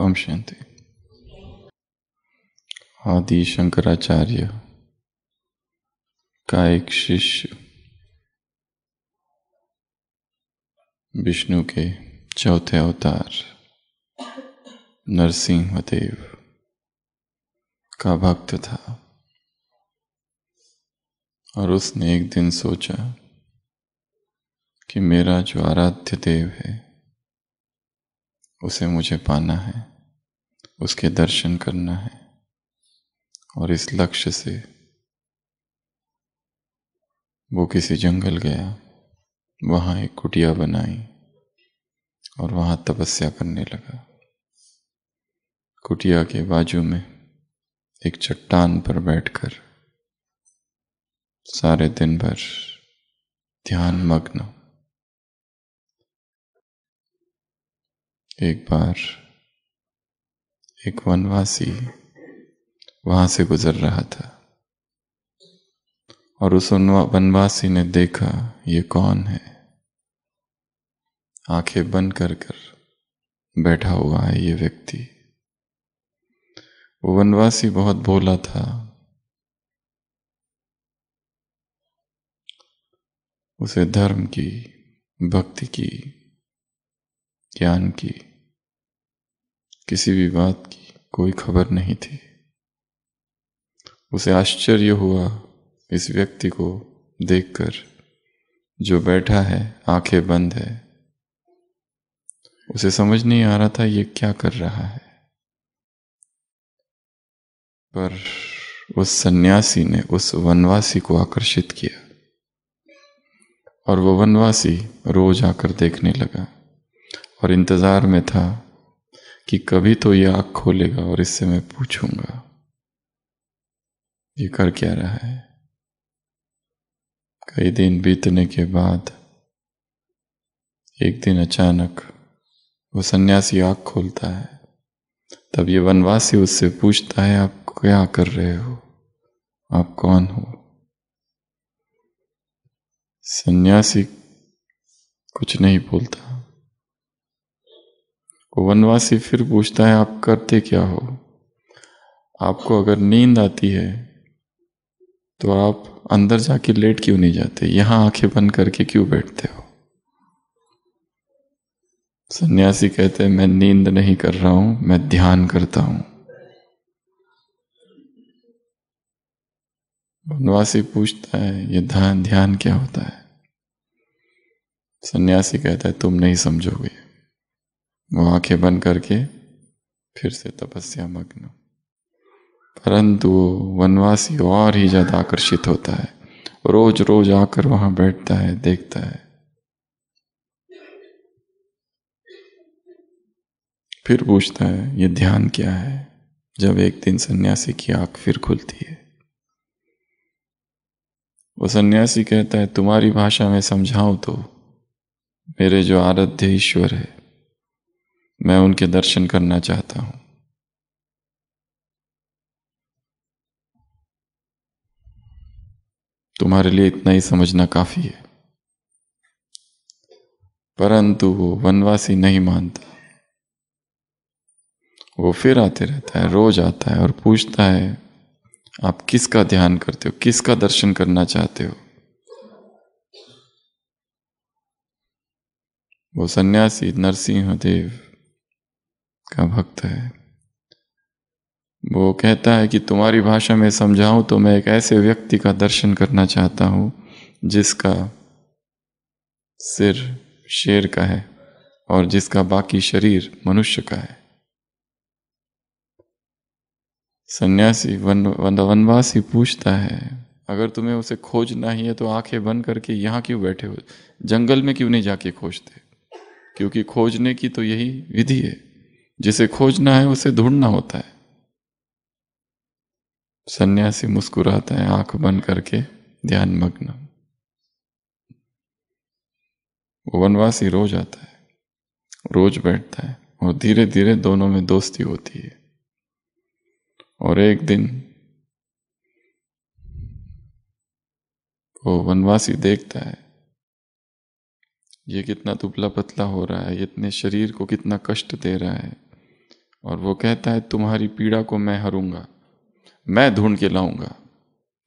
ओम शांति आदि शंकराचार्य का एक शिष्य विष्णु के चौथे अवतार नरसिंहदेव का भक्त था और उसने एक दिन सोचा कि मेरा जो आराध्य देव है उसे मुझे पाना है उसके दर्शन करना है और इस लक्ष्य से वो किसी जंगल गया वहाँ एक कुटिया बनाई और वहाँ तपस्या करने लगा कुटिया के बाजू में एक चट्टान पर बैठकर सारे दिन भर ध्यान मग्न एक बार एक वनवासी वहां से गुजर रहा था और उस वनवासी ने देखा ये कौन है आंखें बंद कर कर बैठा हुआ है ये व्यक्ति वो वनवासी बहुत बोला था उसे धर्म की भक्ति की ज्ञान की किसी भी बात की कोई खबर नहीं थी उसे आश्चर्य हुआ इस व्यक्ति को देखकर जो बैठा है आंखें बंद है उसे समझ नहीं आ रहा था ये क्या कर रहा है पर उस सन्यासी ने उस वनवासी को आकर्षित किया और वो वनवासी रोज आकर देखने लगा और इंतज़ार में था कि कभी तो ये आँख खोलेगा और इससे मैं पूछूंगा ये कर क्या रहा है कई दिन बीतने के बाद एक दिन अचानक वो सन्यासी आँख खोलता है तब ये वनवासी उससे पूछता है आप क्या कर रहे हो आप कौन हो सन्यासी कुछ नहीं बोलता वनवासी फिर पूछता है आप करते क्या हो आपको अगर नींद आती है तो आप अंदर जाके लेट क्यों नहीं जाते यहां आंखें बंद करके क्यों बैठते हो सन्यासी कहते हैं मैं नींद नहीं कर रहा हूं मैं ध्यान करता हूं वनवासी पूछता है ये ध्यान ध्यान क्या होता है सन्यासी कहता है तुम नहीं समझोगे वो आंखें बंद करके फिर से तपस्या मग्न परंतु वनवासी और ही ज़्यादा आकर्षित होता है रोज रोज आकर वहां बैठता है देखता है फिर पूछता है ये ध्यान क्या है जब एक दिन सन्यासी की आंख फिर खुलती है वो सन्यासी कहता है तुम्हारी भाषा में समझाऊं तो मेरे जो आराध्य ईश्वर है मैं उनके दर्शन करना चाहता हूं तुम्हारे लिए इतना ही समझना काफी है परंतु वो वनवासी नहीं मानता वो फिर आते रहता है रोज आता है और पूछता है आप किसका ध्यान करते हो किसका दर्शन करना चाहते हो वो सन्यासी नरसिंह देव का भक्त है वो कहता है कि तुम्हारी भाषा में समझाऊं तो मैं एक ऐसे व्यक्ति का दर्शन करना चाहता हूं जिसका सिर शेर का है और जिसका बाकी शरीर मनुष्य का है सन्यासी वन, वन वनवासी पूछता है अगर तुम्हें उसे खोजना ही है तो आंखें बंद करके यहाँ क्यों बैठे हो जंगल में क्यों नहीं जाके खोजते क्योंकि खोजने की तो यही विधि है जिसे खोजना है उसे ढूंढना होता है सन्यासी मुस्कुराता है आंख बंद करके ध्यान मग्न वो वनवासी रोज आता है रोज बैठता है और धीरे धीरे दोनों में दोस्ती होती है और एक दिन वो वनवासी देखता है ये कितना दुबला पतला हो रहा है इतने शरीर को कितना कष्ट दे रहा है और वो कहता है तुम्हारी पीड़ा को मैं हरूंगा मैं ढूंढ के लाऊंगा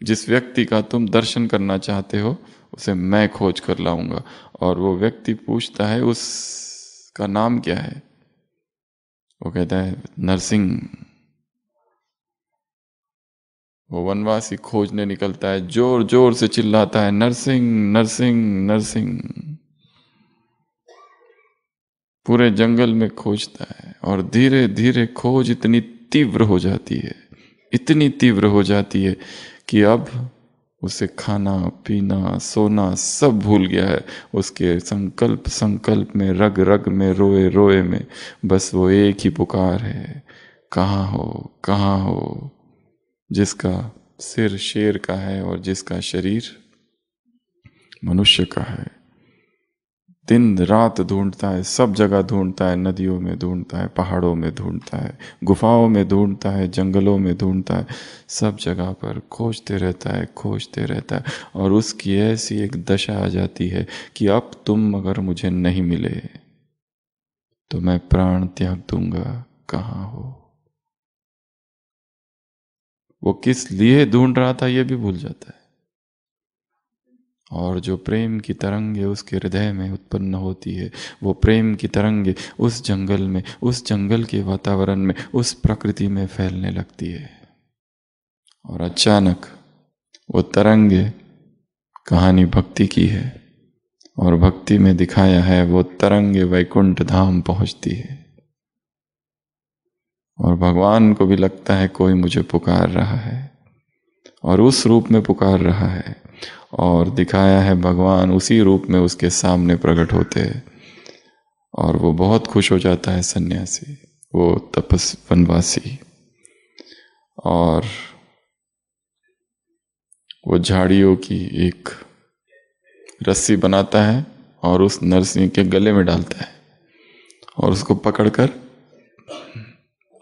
जिस व्यक्ति का तुम दर्शन करना चाहते हो उसे मैं खोज कर लाऊंगा और वो व्यक्ति पूछता है उसका नाम क्या है वो कहता है नरसिंह वो वनवासी खोजने निकलता है जोर जोर से चिल्लाता है नरसिंह नरसिंह नरसिंह पूरे जंगल में खोजता है और धीरे धीरे खोज इतनी तीव्र हो जाती है इतनी तीव्र हो जाती है कि अब उसे खाना पीना सोना सब भूल गया है उसके संकल्प संकल्प में रग रग में रोए रोए में बस वो एक ही पुकार है कहाँ हो कहाँ हो जिसका सिर शेर का है और जिसका शरीर मनुष्य का है दिन रात ढूंढता है सब जगह ढूंढता है नदियों में ढूंढता है पहाड़ों में ढूंढता है गुफाओं में ढूंढता है जंगलों में ढूंढता है सब जगह पर खोजते रहता है खोजते रहता है और उसकी ऐसी एक दशा आ जाती है कि अब तुम अगर मुझे नहीं मिले तो मैं प्राण त्याग दूंगा कहाँ हो वो किस लिए ढूंढ रहा था ये भी भूल जाता है और जो प्रेम की तरंगे उसके हृदय में उत्पन्न होती है वो प्रेम की तरंगे उस जंगल में उस जंगल के वातावरण में उस प्रकृति में फैलने लगती है और अचानक वो तरंग कहानी भक्ति की है और भक्ति में दिखाया है वो तरंग वैकुंठ धाम पहुंचती है और भगवान को भी लगता है कोई मुझे पुकार रहा है और उस रूप में पुकार रहा है और दिखाया है भगवान उसी रूप में उसके सामने प्रकट होते हैं और वो बहुत खुश हो जाता है सन्यासी वो तपस वनवासी और वो झाड़ियों की एक रस्सी बनाता है और उस नरसिंह के गले में डालता है और उसको पकड़कर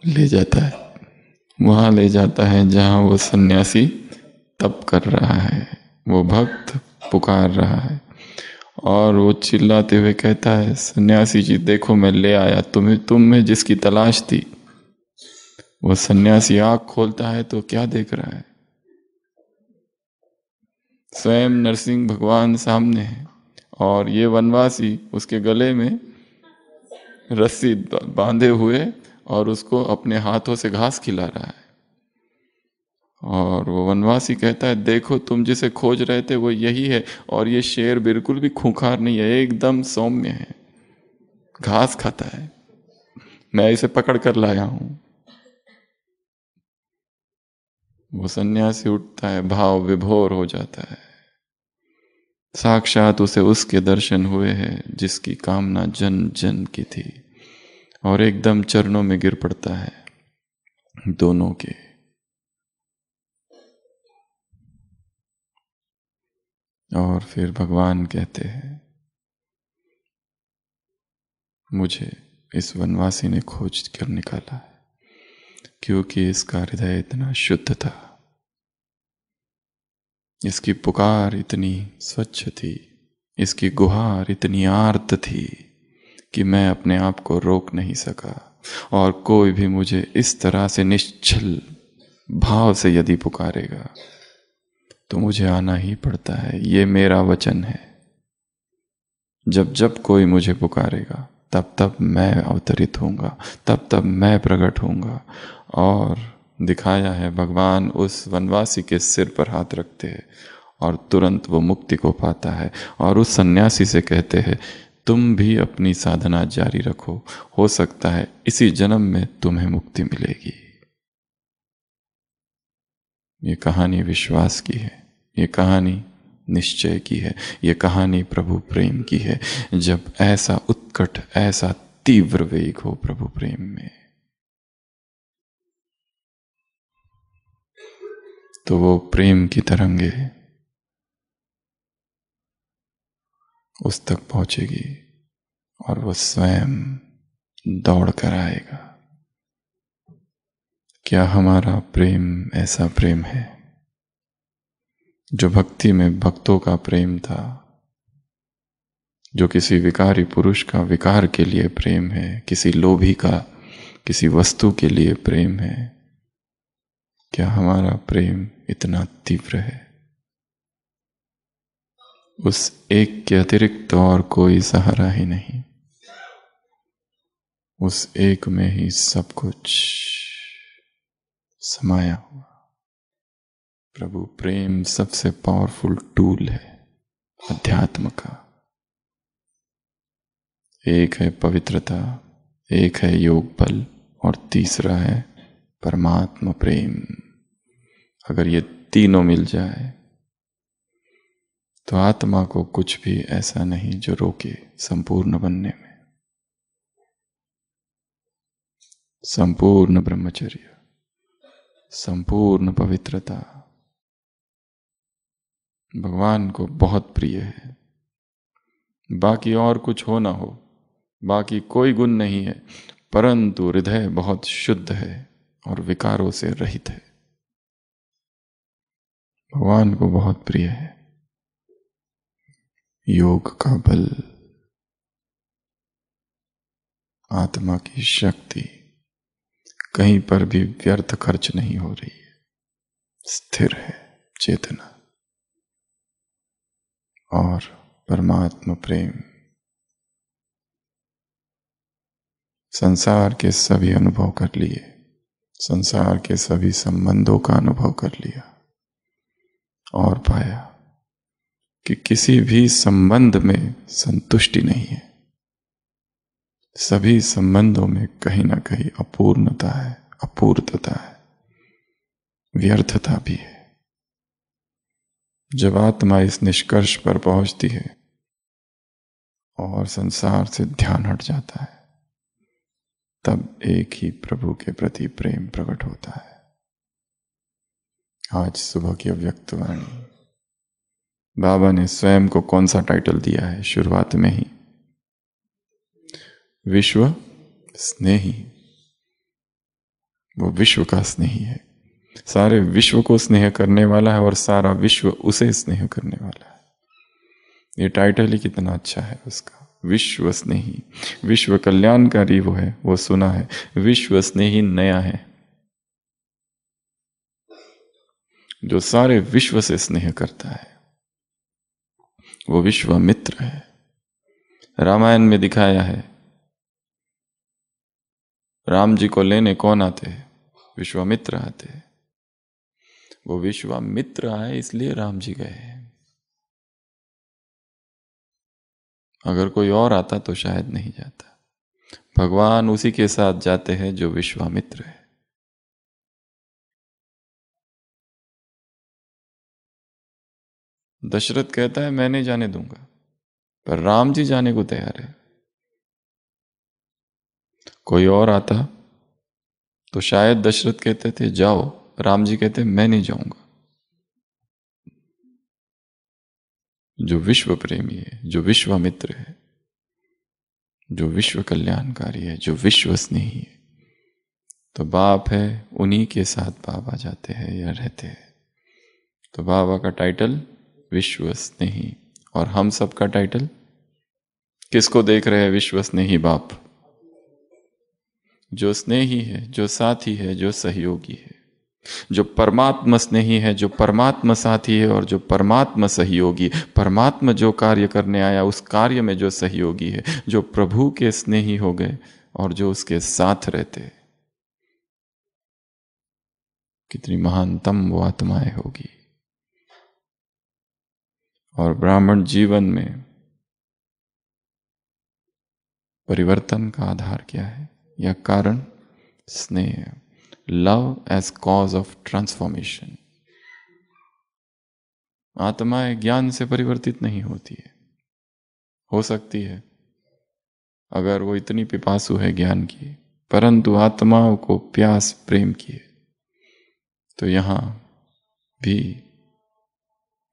ले जाता है वहाँ ले जाता है जहाँ वो सन्यासी तप कर रहा है वो भक्त पुकार रहा है और वो चिल्लाते हुए कहता है सन्यासी जी देखो मैं ले आया तुम्हें तुम में जिसकी तलाश थी वो सन्यासी आग खोलता है तो क्या देख रहा है स्वयं नरसिंह भगवान सामने है और ये वनवासी उसके गले में रस्सी बांधे हुए और उसको अपने हाथों से घास खिला रहा है और वो वनवासी कहता है देखो तुम जिसे खोज रहे थे वो यही है और ये शेर बिल्कुल भी खूंखार नहीं है एकदम सौम्य है घास खाता है मैं इसे पकड़ कर लाया हूं वो सन्यासी उठता है भाव विभोर हो जाता है साक्षात उसे उसके दर्शन हुए हैं जिसकी कामना जन जन की थी और एकदम चरणों में गिर पड़ता है दोनों के और फिर भगवान कहते हैं मुझे इस वनवासी ने खोज कर निकाला है क्योंकि इसका हृदय इतना शुद्ध था इसकी पुकार इतनी स्वच्छ थी इसकी गुहार इतनी आर्त थी कि मैं अपने आप को रोक नहीं सका और कोई भी मुझे इस तरह से निश्चल भाव से यदि पुकारेगा तो मुझे आना ही पड़ता है ये मेरा वचन है जब जब कोई मुझे पुकारेगा तब तब मैं अवतरित होऊंगा तब तब मैं प्रकट होऊंगा और दिखाया है भगवान उस वनवासी के सिर पर हाथ रखते हैं और तुरंत वो मुक्ति को पाता है और उस सन्यासी से कहते हैं तुम भी अपनी साधना जारी रखो हो सकता है इसी जन्म में तुम्हें मुक्ति मिलेगी ये कहानी विश्वास की है ये कहानी निश्चय की है ये कहानी प्रभु प्रेम की है जब ऐसा उत्कट ऐसा तीव्र वेग हो प्रभु प्रेम में तो वो प्रेम की तरंगे उस तक पहुंचेगी और वो स्वयं दौड़ कर आएगा क्या हमारा प्रेम ऐसा प्रेम है जो भक्ति में भक्तों का प्रेम था जो किसी विकारी पुरुष का विकार के लिए प्रेम है किसी लोभी का किसी वस्तु के लिए प्रेम है क्या हमारा प्रेम इतना तीव्र है उस एक के अतिरिक्त तो और कोई सहारा ही नहीं उस एक में ही सब कुछ समाया हुआ प्रभु प्रेम सबसे पावरफुल टूल है अध्यात्म का एक है पवित्रता एक है योग बल और तीसरा है परमात्मा प्रेम अगर ये तीनों मिल जाए तो आत्मा को कुछ भी ऐसा नहीं जो रोके संपूर्ण बनने में संपूर्ण ब्रह्मचर्य संपूर्ण पवित्रता भगवान को बहुत प्रिय है बाकी और कुछ हो ना हो बाकी कोई गुण नहीं है परंतु हृदय बहुत शुद्ध है और विकारों से रहित है भगवान को बहुत प्रिय है योग का बल आत्मा की शक्ति कहीं पर भी व्यर्थ खर्च नहीं हो रही है स्थिर है चेतना और परमात्म प्रेम संसार के सभी अनुभव कर लिए संसार के सभी संबंधों का अनुभव कर लिया और पाया कि किसी भी संबंध में संतुष्टि नहीं है सभी संबंधों में कहीं ना कहीं अपूर्णता है अपूर्तता है व्यर्थता भी है जब आत्मा इस निष्कर्ष पर पहुंचती है और संसार से ध्यान हट जाता है तब एक ही प्रभु के प्रति प्रेम प्रकट होता है आज सुबह की अव्यक्त वाणी बाबा ने स्वयं को कौन सा टाइटल दिया है शुरुआत में ही विश्व स्नेही वो विश्व का स्नेही है सारे विश्व को स्नेह करने वाला है और सारा विश्व उसे स्नेह करने वाला है ये टाइटल ही कितना अच्छा है उसका विश्व स्नेही विश्व कल्याणकारी वो है वो सुना है विश्व स्नेही नया है जो सारे विश्व से स्नेह करता है वो विश्व मित्र है रामायण में दिखाया है राम जी को लेने कौन आते हैं विश्वामित्र आते हैं वो विश्वामित्र आए इसलिए राम जी गए अगर कोई और आता तो शायद नहीं जाता भगवान उसी के साथ जाते हैं जो विश्वामित्र है दशरथ कहता है मैं नहीं जाने दूंगा पर राम जी जाने को तैयार है कोई और आता तो शायद दशरथ कहते थे जाओ राम जी कहते मैं नहीं जाऊंगा जो विश्व प्रेमी है जो विश्वामित्र है जो विश्व कल्याणकारी है जो विश्व स्नेही है तो बाप है उन्हीं के साथ बाबा जाते हैं या रहते हैं तो बाबा का टाइटल विश्व स्नेही और हम सब का टाइटल किसको देख रहे हैं विश्व स्नेही बाप जो स्नेही है जो साथी है जो सहयोगी है जो परमात्मा स्नेही है जो परमात्मा साथी है और जो परमात्मा सहयोगी परमात्मा जो कार्य करने आया उस कार्य में जो सहयोगी है जो प्रभु के स्नेही हो गए और जो उसके साथ रहते कितनी महानतम वो आत्माएं होगी और ब्राह्मण जीवन में परिवर्तन का आधार क्या है या कारण स्नेह love as cause of transformation. आत्माएं ज्ञान से परिवर्तित नहीं होती है हो सकती है अगर वो इतनी पिपासु है ज्ञान की परंतु आत्माओं को प्यास प्रेम की है तो यहां भी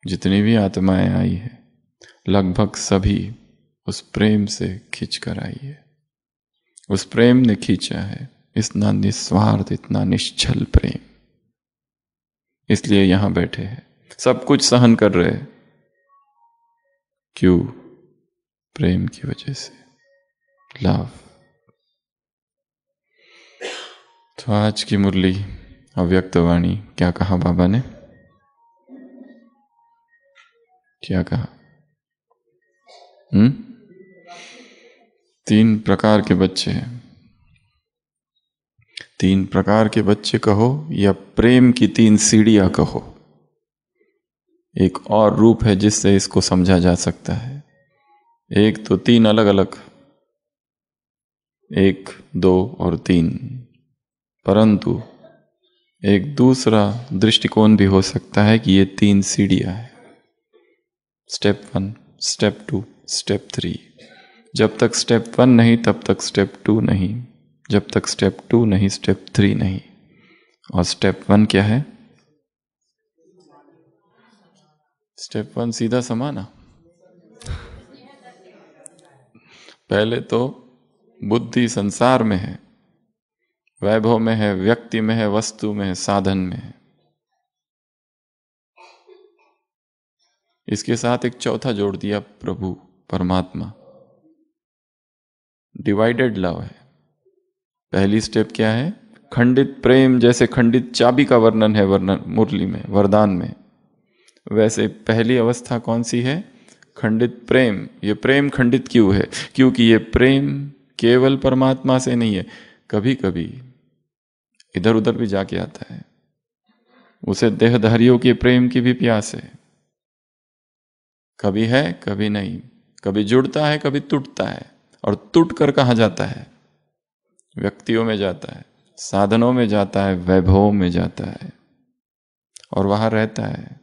जितनी भी आत्माएं आई है लगभग सभी उस प्रेम से खींच कर आई है उस प्रेम ने खींचा है इतना निस्वार्थ इतना निश्चल प्रेम इसलिए यहां बैठे हैं सब कुछ सहन कर रहे हैं क्यों प्रेम की वजह से लव तो आज की मुरली अव्यक्त वाणी क्या कहा बाबा ने क्या कहा हम्म तीन प्रकार के बच्चे हैं तीन प्रकार के बच्चे कहो या प्रेम की तीन सीढ़ियां कहो एक और रूप है जिससे इसको समझा जा सकता है एक तो तीन अलग अलग एक दो और तीन परंतु एक दूसरा दृष्टिकोण भी हो सकता है कि ये तीन सीढ़ियां हैं step one step two step three जब तक स्टेप वन नहीं तब तक स्टेप टू नहीं जब तक स्टेप टू नहीं स्टेप थ्री नहीं और स्टेप वन क्या है स्टेप वन सीधा समाना पहले तो बुद्धि संसार में है वैभव में है व्यक्ति में है वस्तु में है साधन में है इसके साथ एक चौथा जोड़ दिया प्रभु परमात्मा डिवाइडेड लव है पहली स्टेप क्या है खंडित प्रेम जैसे खंडित चाबी का वर्णन है वर्णन मुरली में वरदान में वैसे पहली अवस्था कौन सी है खंडित प्रेम ये प्रेम खंडित क्यों है क्योंकि ये प्रेम केवल परमात्मा से नहीं है कभी कभी इधर उधर भी जाके आता है उसे देहधारियों के प्रेम की भी प्यास है कभी है कभी नहीं कभी जुड़ता है कभी टूटता है और टूट कर कहा जाता है व्यक्तियों में जाता है साधनों में जाता है वैभवों में जाता है और वहां रहता है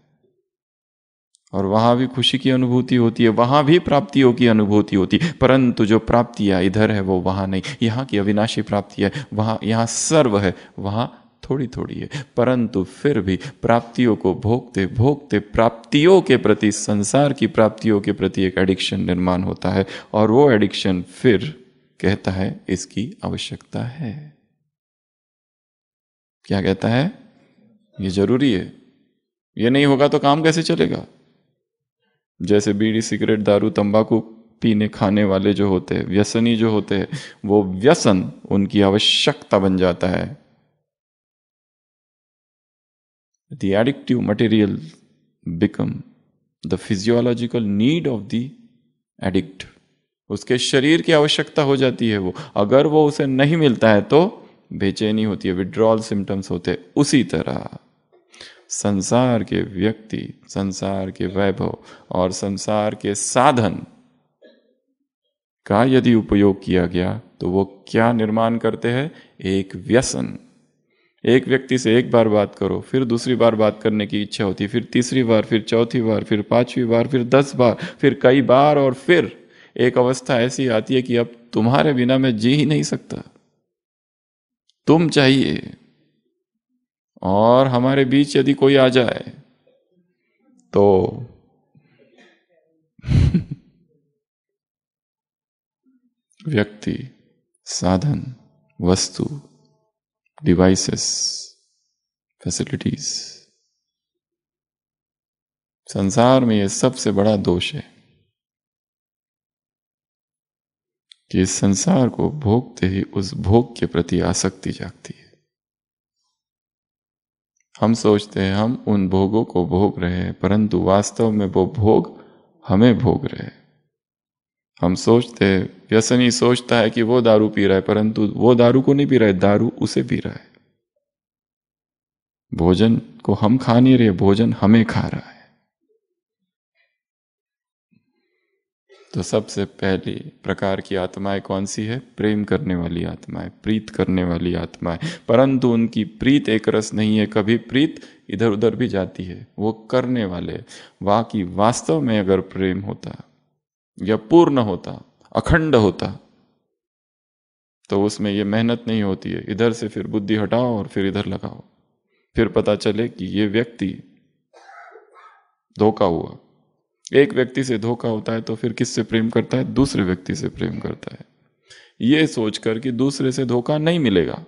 और वहां भी खुशी की अनुभूति होती है वहां भी प्राप्तियों की अनुभूति होती है परंतु जो प्राप्तियां इधर है वो वहां नहीं यहाँ की अविनाशी प्राप्ति है वहां यहाँ सर्व है वहां थोड़ी थोड़ी है परंतु फिर भी प्राप्तियों को भोगते भोगते प्राप्तियों के प्रति संसार की प्राप्तियों के प्रति एक एडिक्शन निर्माण होता है और वो एडिक्शन फिर कहता है इसकी आवश्यकता है क्या कहता है ये जरूरी है ये नहीं होगा तो काम कैसे चलेगा जैसे बीड़ी सिगरेट दारू तंबाकू पीने खाने वाले जो होते हैं व्यसनी जो होते हैं वो व्यसन उनकी आवश्यकता बन जाता है the addictive material become the physiological need of the addict उसके शरीर की आवश्यकता हो जाती है वो अगर वो उसे नहीं मिलता है तो बेचैनी होती है विड्रॉल सिम्टम्स होते उसी तरह संसार के व्यक्ति संसार के वैभव और संसार के साधन का यदि उपयोग किया गया तो वो क्या निर्माण करते हैं एक व्यसन एक व्यक्ति से एक बार बात करो फिर दूसरी बार बात करने की इच्छा होती फिर तीसरी बार फिर चौथी बार फिर पांचवी बार फिर दस बार फिर कई बार और फिर एक अवस्था ऐसी आती है कि अब तुम्हारे बिना मैं जी ही नहीं सकता तुम चाहिए और हमारे बीच यदि कोई आ जाए तो व्यक्ति साधन वस्तु डिवाइसेस फैसिलिटीज संसार में यह सबसे बड़ा दोष है कि इस संसार को भोगते ही उस भोग के प्रति आसक्ति जागती है हम सोचते हैं हम उन भोगों को भोग रहे हैं परंतु वास्तव में वो भोग हमें भोग रहे हैं हम सोचते हैं व्यसनी सोचता है कि वो दारू पी रहा है परंतु वो दारू को नहीं पी रहा है दारू उसे पी रहा है भोजन को हम खा नहीं रहे भोजन हमें खा रहा है तो सबसे पहले प्रकार की आत्माएं कौन सी है प्रेम करने वाली आत्माएं प्रीत करने वाली आत्माएं परंतु उनकी प्रीत एक रस नहीं है कभी प्रीत इधर उधर भी जाती है वो करने वाले वाह की वास्तव में अगर प्रेम होता या पूर्ण होता अखंड होता तो उसमें ये मेहनत नहीं होती है इधर से फिर बुद्धि हटाओ और फिर इधर लगाओ फिर पता चले कि ये व्यक्ति धोखा हुआ एक व्यक्ति से धोखा होता है तो फिर किससे प्रेम करता है दूसरे व्यक्ति से प्रेम करता है ये सोचकर कि दूसरे से धोखा नहीं मिलेगा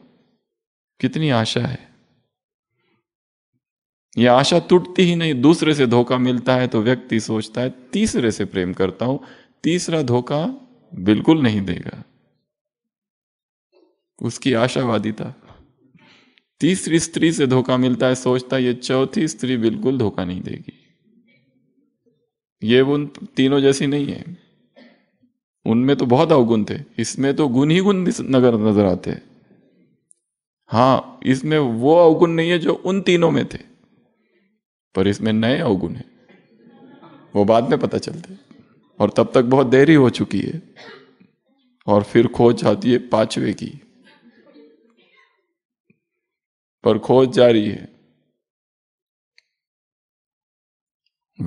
कितनी आशा है यह आशा टूटती ही नहीं दूसरे से धोखा मिलता है तो व्यक्ति सोचता है तीसरे से प्रेम करता हूं तीसरा धोखा बिल्कुल नहीं देगा उसकी आशावादी था तीसरी स्त्री से धोखा मिलता है सोचता है ये चौथी स्त्री बिल्कुल धोखा नहीं देगी ये उन तीनों जैसी नहीं है उनमें तो बहुत अवगुण थे इसमें तो गुण ही गुण नगर नजर आते हैं हाँ इसमें वो अवगुण नहीं है जो उन तीनों में थे पर इसमें नए अवगुण हैं वो बाद में पता चलते और तब तक बहुत देरी हो चुकी है और फिर खोज जाती है पांचवे की पर खोज जारी है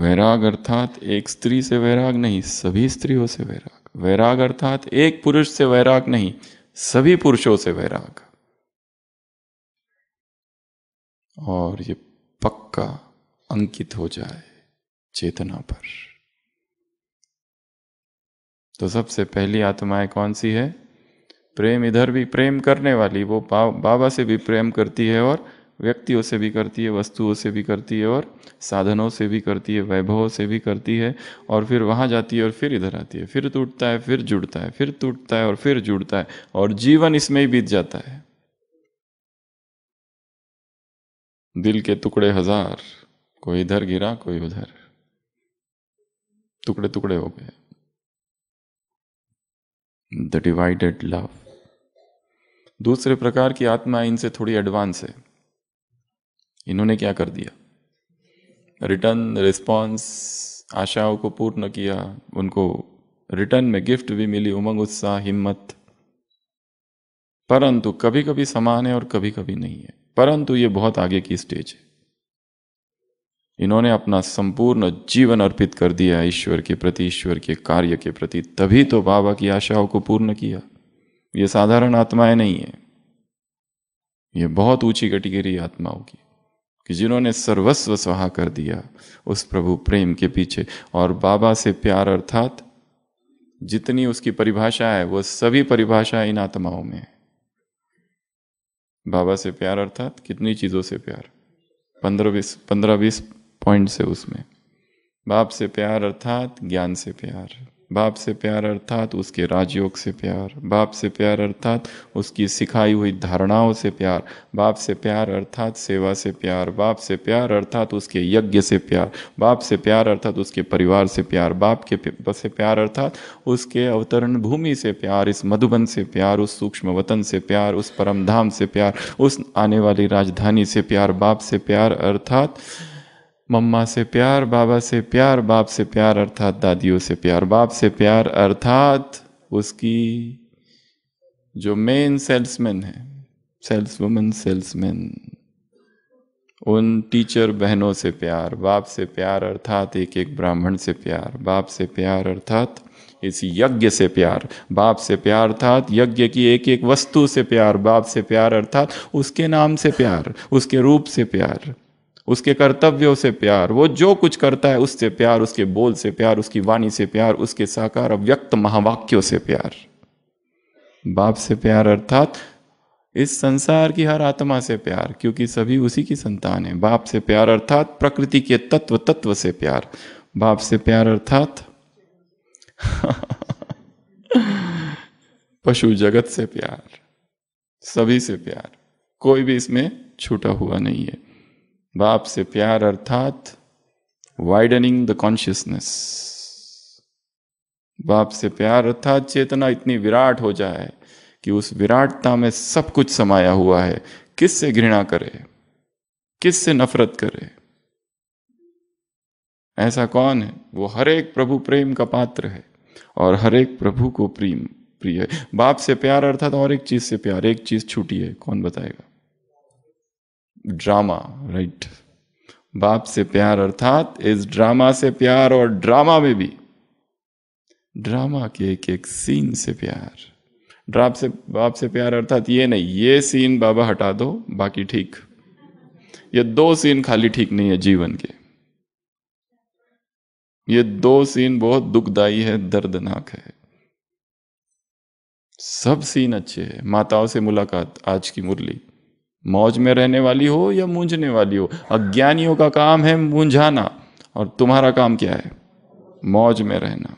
वैराग अर्थात एक स्त्री से वैराग नहीं सभी स्त्रियों से वैराग वैराग अर्थात एक पुरुष से वैराग नहीं सभी पुरुषों से वैराग और ये पक्का अंकित हो जाए चेतना पर तो सबसे पहली आत्माएं कौन सी है प्रेम इधर भी प्रेम करने वाली वो बाबा से भी प्रेम करती है और व्यक्तियों से भी करती है वस्तुओं से भी करती है और साधनों से भी करती है वैभवों से भी करती है और फिर वहाँ जाती है और फिर इधर आती है फिर टूटता है फिर जुड़ता है फिर टूटता है और फिर जुड़ता है और जीवन इसमें ही बीत जाता है दिल के टुकड़े हजार कोई इधर गिरा कोई उधर टुकड़े टुकड़े हो गए द डिवाइडेड लव दूसरे प्रकार की आत्मा इनसे थोड़ी एडवांस है इन्होंने क्या कर दिया रिटर्न रिस्पॉन्स आशाओं को पूर्ण किया उनको रिटर्न में गिफ्ट भी मिली उमंग उत्साह हिम्मत परंतु कभी कभी समान है और कभी कभी नहीं है परंतु ये बहुत आगे की स्टेज है इन्होंने अपना संपूर्ण जीवन अर्पित कर दिया ईश्वर के प्रति ईश्वर के कार्य के प्रति तभी तो बाबा की आशाओं को पूर्ण किया ये साधारण आत्माएं नहीं है ये बहुत ऊंची कैटेगरी आत्माओं की कि जिन्होंने सर्वस्व स्वाहा कर दिया उस प्रभु प्रेम के पीछे और बाबा से प्यार अर्थात जितनी उसकी परिभाषा है वो सभी परिभाषा इन आत्माओं में है बाबा से प्यार अर्थात कितनी चीज़ों से प्यार पंद्रह बीस पंद्रह बीस पॉइंट से उसमें बाप से प्यार अर्थात ज्ञान से प्यार बाप से प्यार अर्थात उसके राजयोग से प्यार बाप से प्यार अर्थात उसकी सिखाई हुई धारणाओं से प्यार बाप से प्यार अर्थात सेवा से प्यार बाप से प्यार अर्थात उसके यज्ञ से प्यार बाप से प्यार अर्थात उसके परिवार से प्यार बाप के से प्यार अर्थात उसके अवतरण भूमि से प्यार इस मधुबन से प्यार उस सूक्ष्म वतन से प्यार उस परम धाम से प्यार उस आने वाली राजधानी से प्यार बाप से प्यार अर्थात मम्मा से प्यार बाबा से प्यार बाप से प्यार अर्थात दादियों से प्यार बाप से प्यार अर्थात उसकी जो मेन सेल्समैन है सेल्स वुमन सेल्समैन उन टीचर बहनों से प्यार बाप से प्यार अर्थात एक एक ब्राह्मण से प्यार बाप से प्यार अर्थात इस यज्ञ से प्यार बाप से प्यार अर्थात यज्ञ की एक एक वस्तु से प्यार बाप से प्यार अर्थात उसके नाम से प्यार उसके रूप से प्यार उसके कर्तव्यों से प्यार वो जो कुछ करता है उससे प्यार उसके बोल से प्यार उसकी वाणी से प्यार उसके साकार अव्यक्त महावाक्यों से प्यार बाप से प्यार अर्थात इस संसार की हर आत्मा से प्यार क्योंकि सभी उसी की संतान है बाप से प्यार अर्थात प्रकृति के तत्व तत्व से प्यार बाप से प्यार अर्थात पशु जगत से प्यार सभी से प्यार कोई भी इसमें छूटा हुआ नहीं है बाप से प्यार अर्थात वाइडनिंग द कॉन्शियसनेस बाप से प्यार अर्थात चेतना इतनी विराट हो जाए कि उस विराटता में सब कुछ समाया हुआ है किस से घृणा करे किस से नफरत करे ऐसा कौन है वो हर एक प्रभु प्रेम का पात्र है और हर एक प्रभु को प्रेम प्रिय है बाप से प्यार अर्थात और एक चीज से प्यार एक चीज छूटी है कौन बताएगा ड्रामा राइट बाप से प्यार अर्थात इस ड्रामा से प्यार और ड्रामा में भी ड्रामा के एक एक सीन से प्यार ड्राप से बाप से प्यार अर्थात ये नहीं ये सीन बाबा हटा दो बाकी ठीक ये दो सीन खाली ठीक नहीं है जीवन के ये दो सीन बहुत दुखदाई है दर्दनाक है सब सीन अच्छे हैं माताओं से मुलाकात आज की मुरली मौज में रहने वाली हो या मूंझने वाली हो अज्ञानियों का काम है मूंझाना और तुम्हारा काम क्या है मौज में रहना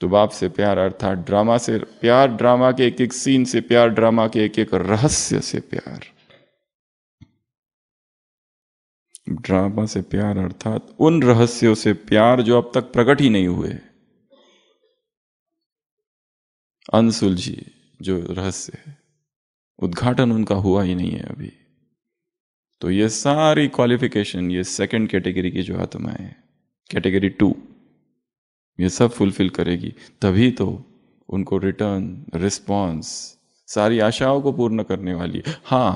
तो बाप से प्यार अर्थात ड्रामा से प्यार ड्रामा के एक एक सीन से प्यार ड्रामा के एक एक रहस्य से प्यार ड्रामा से प्यार अर्थात उन रहस्यों से प्यार जो अब तक प्रकट ही नहीं हुए अनसुलझी जो रहस्य है उद्घाटन उनका हुआ ही नहीं है अभी तो ये सारी क्वालिफिकेशन ये सेकंड कैटेगरी की जो आत्माएं हैं कैटेगरी टू ये सब फुलफिल करेगी तभी तो उनको रिटर्न रिस्पॉन्स सारी आशाओं को पूर्ण करने वाली हाँ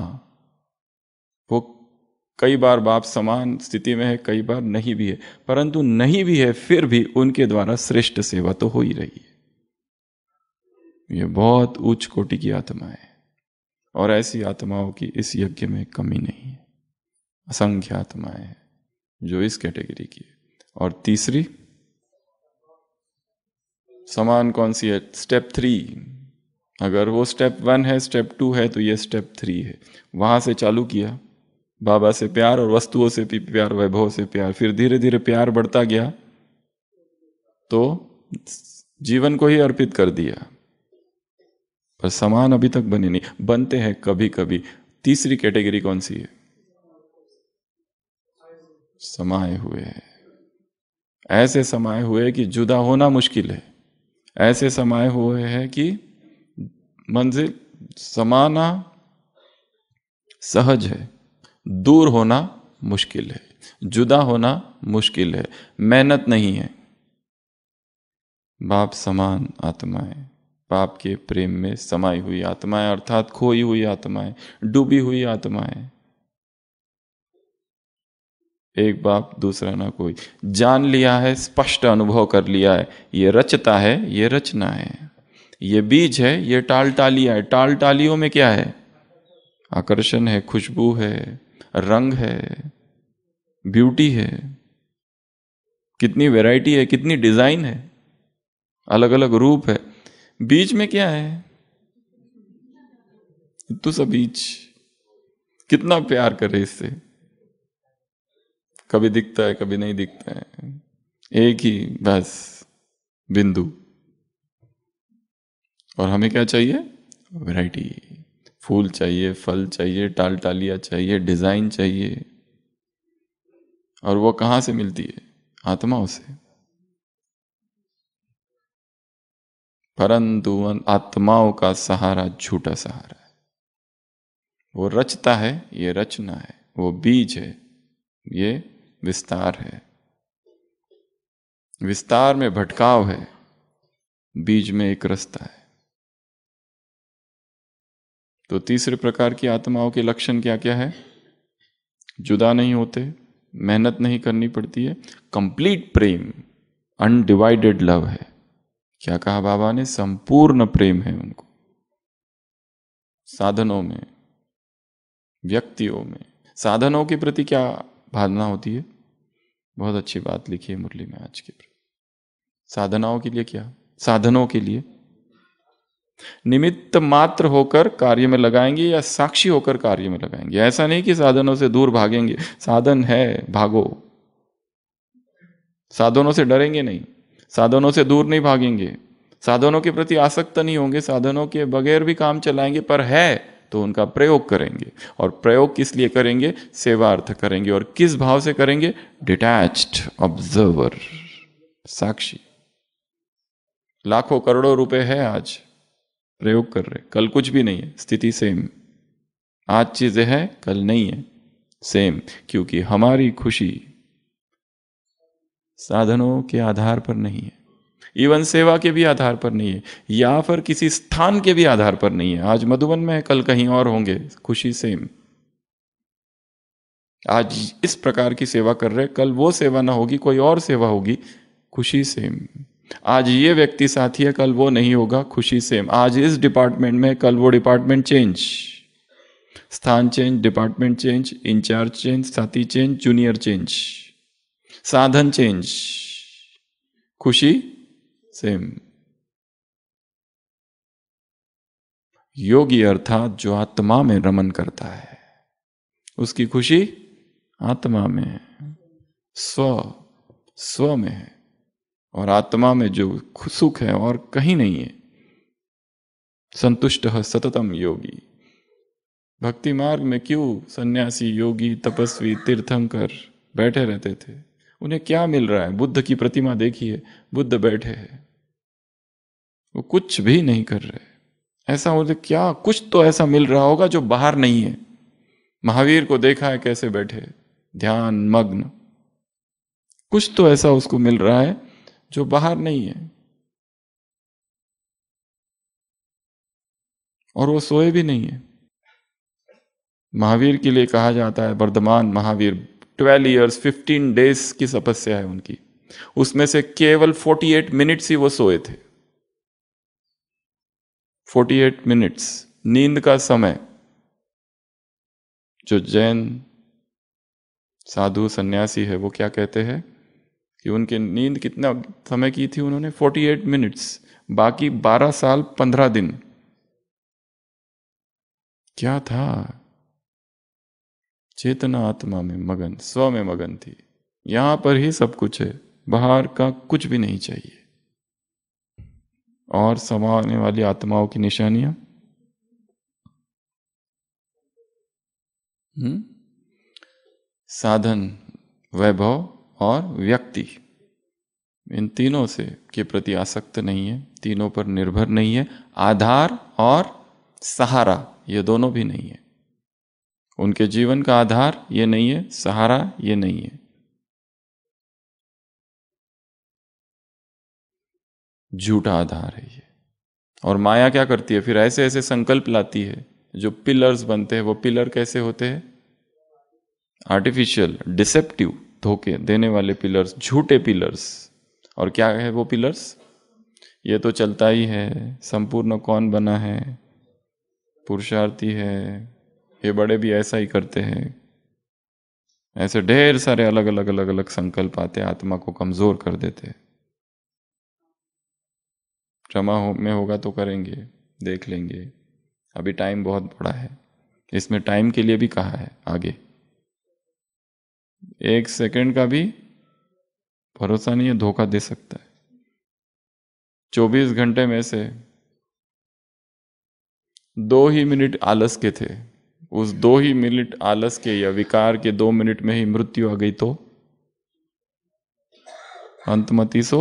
वो कई बार बाप समान स्थिति में है कई बार नहीं भी है परंतु नहीं भी है फिर भी उनके द्वारा श्रेष्ठ सेवा तो हो ही रही है ये बहुत उच्च कोटि की आत्मा है और ऐसी आत्माओं की इस यज्ञ में कमी नहीं है असंख्य आत्माएं हैं जो इस कैटेगरी की है और तीसरी समान कौन सी है स्टेप थ्री अगर वो स्टेप वन है स्टेप टू है तो ये स्टेप थ्री है वहां से चालू किया बाबा से प्यार और वस्तुओं से भी प्यार वैभव से प्यार फिर धीरे धीरे प्यार बढ़ता गया तो जीवन को ही अर्पित कर दिया पर समान अभी तक बने नहीं बनते हैं कभी कभी तीसरी कैटेगरी कौन सी है समाये हुए हैं ऐसे समाये हुए कि जुदा होना मुश्किल है ऐसे समाये हुए हैं कि मंजिल समाना सहज है दूर होना मुश्किल है जुदा होना मुश्किल है मेहनत नहीं है बाप समान आत्मा है पाप के प्रेम में समाई हुई आत्माएं अर्थात खोई हुई आत्माएं डूबी हुई आत्माएं एक बाप दूसरा ना कोई जान लिया है स्पष्ट अनुभव कर लिया है ये रचता है ये रचना है ये बीज है ये टाल टालिया है टाल टालियों में क्या है आकर्षण है खुशबू है रंग है ब्यूटी है कितनी वैरायटी है कितनी डिजाइन है अलग अलग रूप है बीच में क्या है तू सा बीच कितना प्यार करे इससे कभी दिखता है कभी नहीं दिखता है एक ही बस बिंदु और हमें क्या चाहिए वैरायटी फूल चाहिए फल चाहिए टाल टालिया चाहिए डिजाइन चाहिए और वो कहां से मिलती है आत्माओं से परंतु आत्माओं का सहारा झूठा सहारा है वो रचता है ये रचना है वो बीज है ये विस्तार है विस्तार में भटकाव है बीज में एक रस्ता है तो तीसरे प्रकार की आत्माओं के लक्षण क्या क्या है जुदा नहीं होते मेहनत नहीं करनी पड़ती है कंप्लीट प्रेम अनडिवाइडेड लव है क्या कहा बाबा ने संपूर्ण प्रेम है उनको साधनों में व्यक्तियों में साधनों के प्रति क्या भावना होती है बहुत अच्छी बात लिखी है मुरली में आज के प्रति साधनाओं के लिए क्या साधनों के लिए निमित्त मात्र होकर कार्य में लगाएंगे या साक्षी होकर कार्य में लगाएंगे ऐसा नहीं कि साधनों से दूर भागेंगे साधन है भागो साधनों से डरेंगे नहीं साधनों से दूर नहीं भागेंगे साधनों के प्रति आसक्त नहीं होंगे साधनों के बगैर भी काम चलाएंगे पर है तो उनका प्रयोग करेंगे और प्रयोग किस लिए करेंगे सेवार्थ करेंगे और किस भाव से करेंगे डिटैच्ड ऑब्जर्वर साक्षी लाखों करोड़ों रुपए है आज प्रयोग कर रहे कल कुछ भी नहीं है स्थिति सेम आज चीजें हैं कल नहीं है सेम क्योंकि हमारी खुशी साधनों के आधार पर नहीं है इवन सेवा के भी आधार पर नहीं है या फिर किसी स्थान के भी आधार पर नहीं है आज मधुबन में कल कहीं और होंगे खुशी सेम आज इस प्रकार की सेवा कर रहे कल वो सेवा ना होगी कोई और सेवा होगी खुशी सेम आज ये व्यक्ति साथी है कल वो नहीं होगा खुशी सेम आज इस डिपार्टमेंट में कल वो डिपार्टमेंट चेंज स्थान change department change in-charge change साथी चेंज जूनियर चेंज साधन चेंज खुशी सेम योगी अर्थात जो आत्मा में रमन करता है उसकी खुशी आत्मा में है स्व स्व में है और आत्मा में जो सुख है और कहीं नहीं है संतुष्ट है सततम योगी भक्ति मार्ग में क्यों सन्यासी योगी तपस्वी तीर्थंकर बैठे रहते थे उन्हें क्या मिल रहा है बुद्ध की प्रतिमा देखिए बुद्ध बैठे हैं वो कुछ भी नहीं कर रहे ऐसा हो तो क्या कुछ तो ऐसा मिल रहा होगा जो बाहर नहीं है महावीर को देखा है कैसे बैठे ध्यान मग्न कुछ तो ऐसा उसको मिल रहा है जो बाहर नहीं है और वो सोए भी नहीं है महावीर के लिए कहा जाता है Vardhaman Mahavir twelve years fifteen days की तपस्या है उनकी उसमें से केवल फोर्टी एट मिनट्स ही वो सोए थे फोर्टी एट मिनट्स नींद का समय जो जैन साधु सन्यासी है वो क्या कहते हैं कि उनके नींद कितना समय की थी उन्होंने 48 मिनट्स बाकी 12 साल 15 दिन क्या था चेतना आत्मा में मगन स्व में मगन थी यहां पर ही सब कुछ है बाहर का कुछ भी नहीं चाहिए और समाने वाली आत्माओं की निशानियां हम्म? साधन वैभव और व्यक्ति इन तीनों से के प्रति आसक्त नहीं है तीनों पर निर्भर नहीं है आधार और सहारा ये दोनों भी नहीं है उनके जीवन का आधार ये नहीं है सहारा ये नहीं है झूठा आधार है ये और माया क्या करती है फिर ऐसे ऐसे संकल्प लाती है जो पिलर्स बनते हैं वो पिलर कैसे होते हैं आर्टिफिशियल डिसेप्टिव धोखे देने वाले पिलर्स झूठे पिलर्स और क्या है वो पिलर्स ये तो चलता ही है संपूर्ण कौन बना है पुरुषार्थी है ये बड़े भी ऐसा ही करते हैं ऐसे ढेर सारे अलग अलग अलग अलग संकल्प आते आत्मा को कमजोर कर देते क्षमा हो, में होगा तो करेंगे देख लेंगे अभी टाइम बहुत बड़ा है इसमें टाइम के लिए भी कहा है आगे एक सेकंड का भी भरोसा नहीं है धोखा दे सकता है 24 घंटे में से दो ही मिनट आलस के थे उस दो ही मिनट आलस के या विकार के दो मिनट में ही मृत्यु आ गई तो अंतमति सो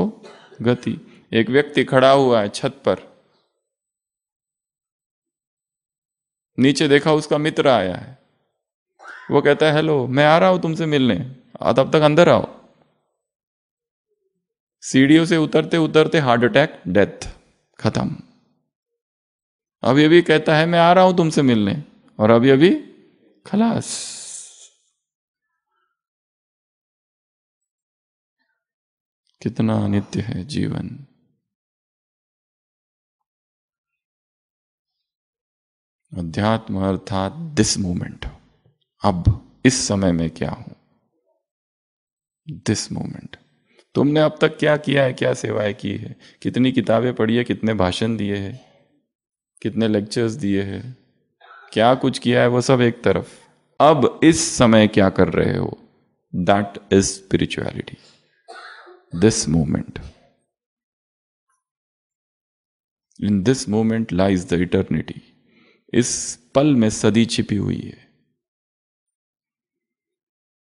गति एक व्यक्ति खड़ा हुआ है छत पर नीचे देखा उसका मित्र आया है वो कहता है हेलो मैं आ रहा हूं तुमसे मिलने तब तक अंदर आओ सीढ़ियों से उतरते उतरते हार्ट अटैक डेथ खत्म अब ये भी कहता है मैं आ रहा हूं तुमसे मिलने और अभी अभी खलास कितना नित्य है जीवन अध्यात्म अर्थात दिस मोमेंट अब इस समय में क्या हूं दिस मोमेंट तुमने अब तक क्या किया है क्या सेवाएं की है कितनी किताबें पढ़ी है कितने भाषण दिए हैं कितने लेक्चर्स दिए हैं क्या कुछ किया है वो सब एक तरफ अब इस समय क्या कर रहे हो that is spirituality this moment in this moment lies the eternity इस पल में सदी छिपी हुई है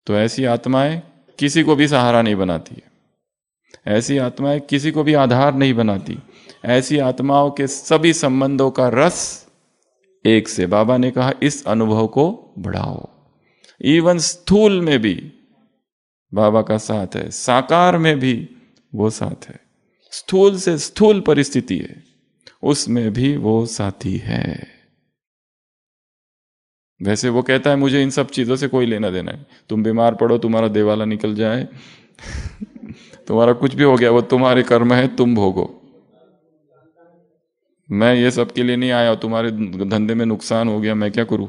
तो ऐसी आत्माएं किसी को भी सहारा नहीं बनाती है ऐसी आत्माएं किसी को भी आधार नहीं बनाती ऐसी आत्माओं के सभी संबंधों का रस एक से बाबा ने कहा इस अनुभव को बढ़ाओ इवन स्थूल में भी बाबा का साथ है साकार में भी वो साथ है स्थूल से स्थूल परिस्थिति है उसमें भी वो साथी है वैसे वो कहता है मुझे इन सब चीजों से कोई लेना देना है तुम बीमार पड़ो तुम्हारा देवाला निकल जाए तुम्हारा कुछ भी हो गया वो तुम्हारे कर्म है तुम भोगो मैं ये सब के लिए नहीं आया तुम्हारे धंधे में नुकसान हो गया मैं क्या करूं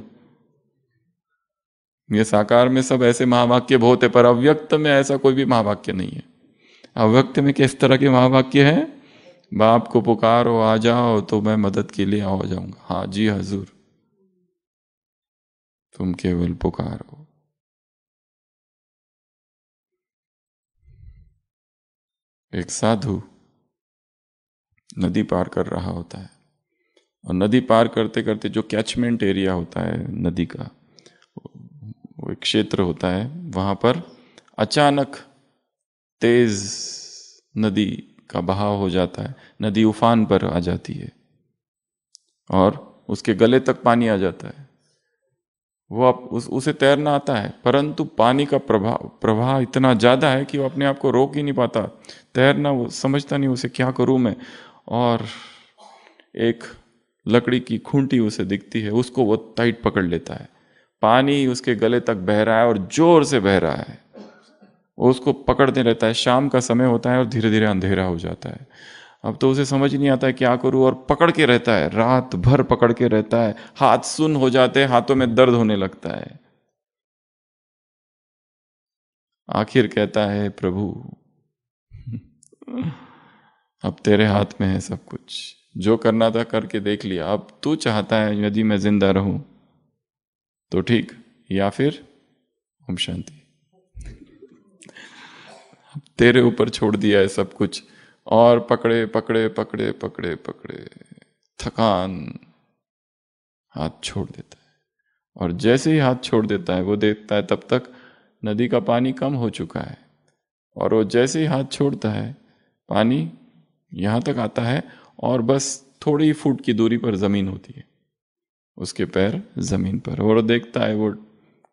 ये साकार में सब ऐसे महावाक्य बहुत है पर अव्यक्त में ऐसा कोई भी महावाक्य नहीं है अव्यक्त में किस तरह के महावाक्य है बाप को पुकारो आ जाओ तो मैं मदद के लिए आ जाऊंगा हाँ जी हजूर तुम केवल पुकारो एक साधु नदी पार कर रहा होता है और नदी पार करते करते जो कैचमेंट एरिया होता है नदी का वो एक क्षेत्र होता है वहाँ पर अचानक तेज नदी का बहाव हो जाता है नदी उफान पर आ जाती है और उसके गले तक पानी आ जाता है वो आप उस उसे तैरना आता है परंतु पानी का प्रभाव प्रभाव इतना ज़्यादा है कि वो अपने आप को रोक ही नहीं पाता तैरना वो समझता नहीं उसे क्या करूँ मैं और एक लकड़ी की खूंटी उसे दिखती है उसको वो टाइट पकड़ लेता है पानी उसके गले तक बह रहा है और जोर से बह रहा है वो उसको पकड़ते रहता है शाम का समय होता है और धीरे धीरे अंधेरा हो जाता है अब तो उसे समझ नहीं आता है क्या करूं और पकड़ के रहता है रात भर पकड़ के रहता है हाथ सुन हो जाते हैं हाथों में दर्द होने लगता है आखिर कहता है प्रभु अब तेरे हाथ में है सब कुछ जो करना था करके देख लिया अब तू चाहता है यदि मैं जिंदा रहूं तो ठीक या फिर ओम शांति तेरे ऊपर छोड़ दिया है सब कुछ और पकड़े पकड़े पकड़े पकड़े पकड़े थकान हाथ छोड़ देता है और जैसे ही हाथ छोड़ देता है वो देखता है तब तक नदी का पानी कम हो चुका है और वो जैसे ही हाथ छोड़ता है पानी यहाँ तक आता है और बस थोड़ी फुट की दूरी पर ज़मीन होती है उसके पैर ज़मीन पर और देखता है वो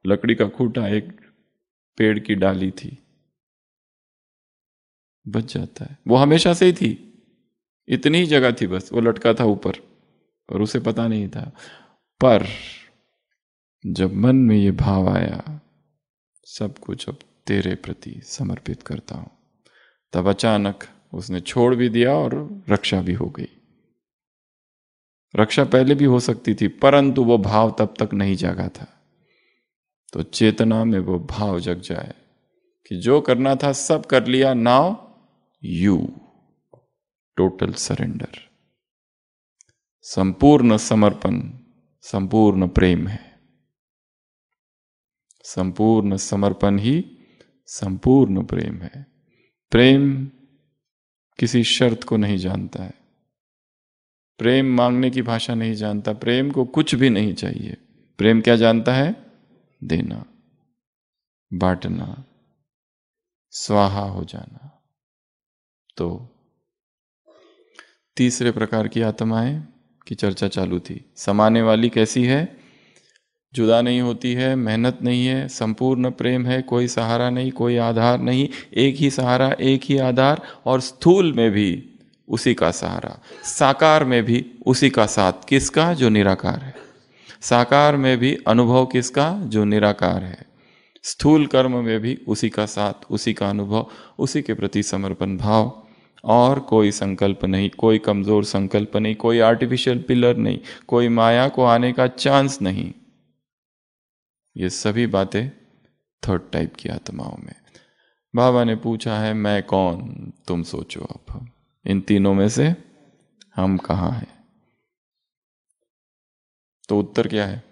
लकड़ी का खूटा एक पेड़ की डाली थी बच जाता है वो हमेशा से ही थी इतनी ही जगह थी बस वो लटका था ऊपर और उसे पता नहीं था पर जब मन में ये भाव आया सब कुछ अब तेरे प्रति समर्पित करता हूं तब अचानक उसने छोड़ भी दिया और रक्षा भी हो गई रक्षा पहले भी हो सकती थी परंतु वो भाव तब तक नहीं जागा था तो चेतना में वो भाव जग जाए कि जो करना था सब कर लिया नाउ यू टोटल सरेंडर संपूर्ण समर्पण संपूर्ण प्रेम है संपूर्ण समर्पण ही संपूर्ण प्रेम है प्रेम किसी शर्त को नहीं जानता है प्रेम मांगने की भाषा नहीं जानता प्रेम को कुछ भी नहीं चाहिए प्रेम क्या जानता है देना बांटना स्वाहा हो जाना तो तीसरे प्रकार की आत्माएं की चर्चा चालू थी समाने वाली कैसी है जुदा नहीं होती है मेहनत नहीं है संपूर्ण प्रेम है कोई सहारा नहीं कोई आधार नहीं एक ही सहारा एक ही आधार और स्थूल में भी उसी का सहारा साकार में भी उसी का साथ किसका जो निराकार है साकार में भी अनुभव किसका जो निराकार है स्थूल कर्म में भी उसी का साथ उसी का अनुभव उसी के प्रति समर्पण भाव और कोई संकल्प नहीं कोई कमज़ोर संकल्प नहीं कोई आर्टिफिशियल पिलर नहीं कोई माया को आने का चांस नहीं ये सभी बातें थर्ड टाइप की आत्माओं में बाबा ने पूछा है मैं कौन तुम सोचो आप इन तीनों में से हम कहाँ हैं तो उत्तर क्या है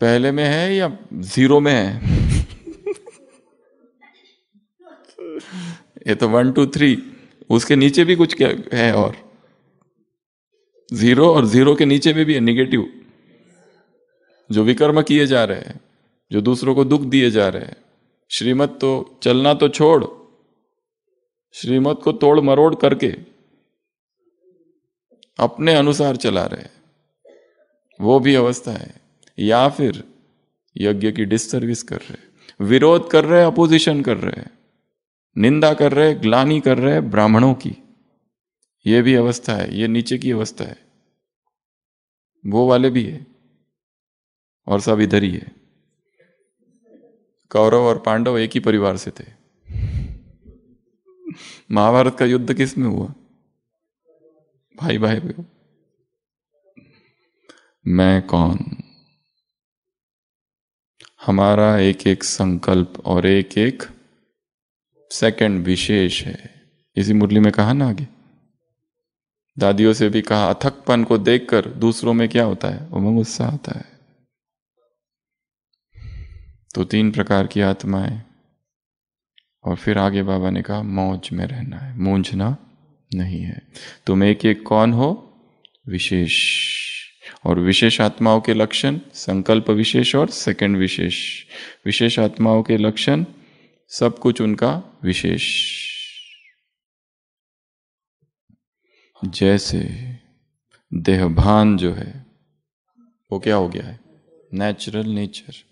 पहले में है या जीरो में है ये तो वन टू थ्री उसके नीचे भी कुछ क्या है और जीरो और जीरो के नीचे में भी है निगेटिव जो विकर्म किए जा रहे हैं जो दूसरों को दुख दिए जा रहे हैं श्रीमत तो चलना तो छोड़ श्रीमत को तोड़ मरोड़ करके अपने अनुसार चला रहे हैं वो भी अवस्था है या फिर यज्ञ की डिस्टर्विस कर रहे विरोध कर रहे अपोजिशन कर रहे निंदा कर रहे ग्लानी कर रहे ब्राह्मणों की ये भी अवस्था है ये नीचे की अवस्था है वो वाले भी है और सब इधर ही है कौरव और पांडव एक ही परिवार से थे महाभारत का युद्ध किस में हुआ भाई भाई पे मैं कौन हमारा एक एक संकल्प और एक एक सेकंड विशेष है इसी मुरली में कहा ना आगे दादियों से भी कहा अथकपन को देखकर दूसरों में क्या होता है उमंग उत्साह आता है तो तीन प्रकार की आत्माएं और फिर आगे बाबा ने कहा मौज में रहना है मूंझना नहीं है तुम एक एक कौन हो विशेष और विशेष आत्माओं के लक्षण संकल्प विशेष और सेकंड विशेष विशेष आत्माओं के लक्षण सब कुछ उनका विशेष जैसे देहभान जो है वो क्या हो गया है नेचुरल नेचर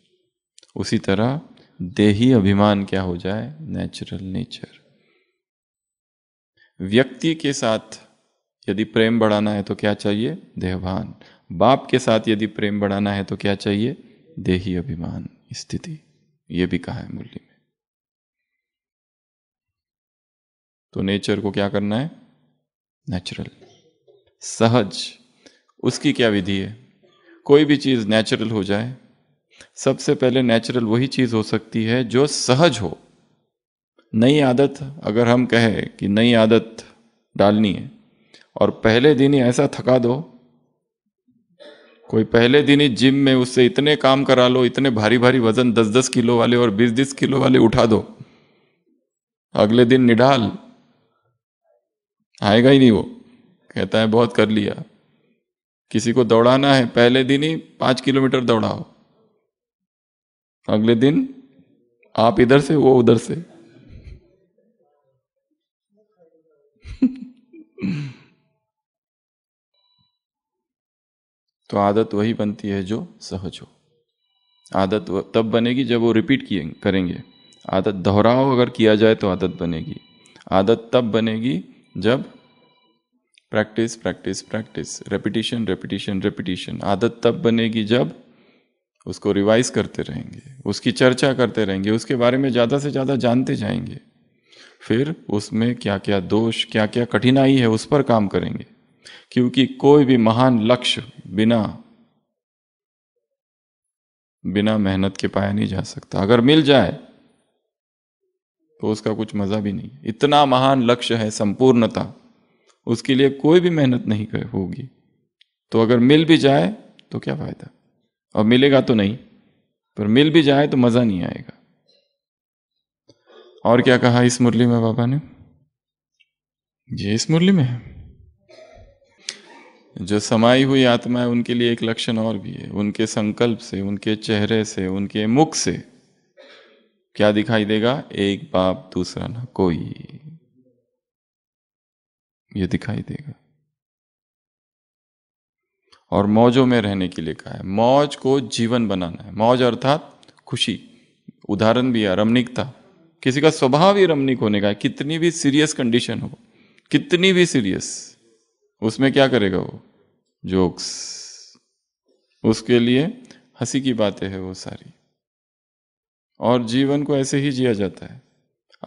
उसी तरह देही अभिमान क्या हो जाए नेचुरल नेचर व्यक्ति के साथ यदि प्रेम बढ़ाना है तो क्या चाहिए देहभान बाप के साथ यदि प्रेम बढ़ाना है तो क्या चाहिए देही अभिमान स्थिति ये भी कहा है मुरली में तो नेचर को क्या करना है नेचुरल सहज उसकी क्या विधि है कोई भी चीज नेचुरल हो जाए सबसे पहले नेचुरल वही चीज़ हो सकती है जो सहज हो नई आदत अगर हम कहें कि नई आदत डालनी है और पहले दिन ही ऐसा थका दो कोई पहले दिन ही जिम में उससे इतने काम करा लो इतने भारी भारी वजन दस दस किलो वाले और बीस बीस किलो वाले उठा दो अगले दिन निडाल आएगा ही नहीं वो कहता है बहुत कर लिया किसी को दौड़ाना है पहले दिन ही पाँच किलोमीटर दौड़ाओ अगले दिन आप इधर से वो उधर से तो आदत वही बनती है जो सहज हो आदत तब बनेगी जब वो रिपीट किए करेंगे आदत दोहराओ अगर किया जाए तो आदत बनेगी आदत तब बनेगी जब practice practice practice repetition repetition repetition आदत तब बनेगी जब उसको रिवाइज करते रहेंगे उसकी चर्चा करते रहेंगे उसके बारे में ज़्यादा से ज़्यादा जानते जाएंगे फिर उसमें क्या क्या दोष क्या क्या कठिनाई है उस पर काम करेंगे क्योंकि कोई भी महान लक्ष्य बिना बिना मेहनत के पाया नहीं जा सकता अगर मिल जाए तो उसका कुछ मज़ा भी नहीं इतना महान लक्ष्य है संपूर्णता उसके लिए कोई भी मेहनत नहीं होगी तो अगर मिल भी जाए तो क्या फायदा और मिलेगा तो नहीं पर मिल भी जाए तो मज़ा नहीं आएगा और क्या कहा इस मुरली में बाबा ने ये इस मुरली में है जो समाई हुई आत्मा है उनके लिए एक लक्षण और भी है उनके संकल्प से उनके चेहरे से उनके मुख से क्या दिखाई देगा एक बाप दूसरा ना कोई ये दिखाई देगा और मौजों में रहने के लिए कहा है मौज को जीवन बनाना है मौज अर्थात खुशी उदाहरण भी है रमणिकता किसी का स्वभाव ही रमणीक होने का है कितनी भी सीरियस कंडीशन हो कितनी भी सीरियस उसमें क्या करेगा वो जोक्स उसके लिए हंसी की बातें हैं वो सारी और जीवन को ऐसे ही जिया जाता है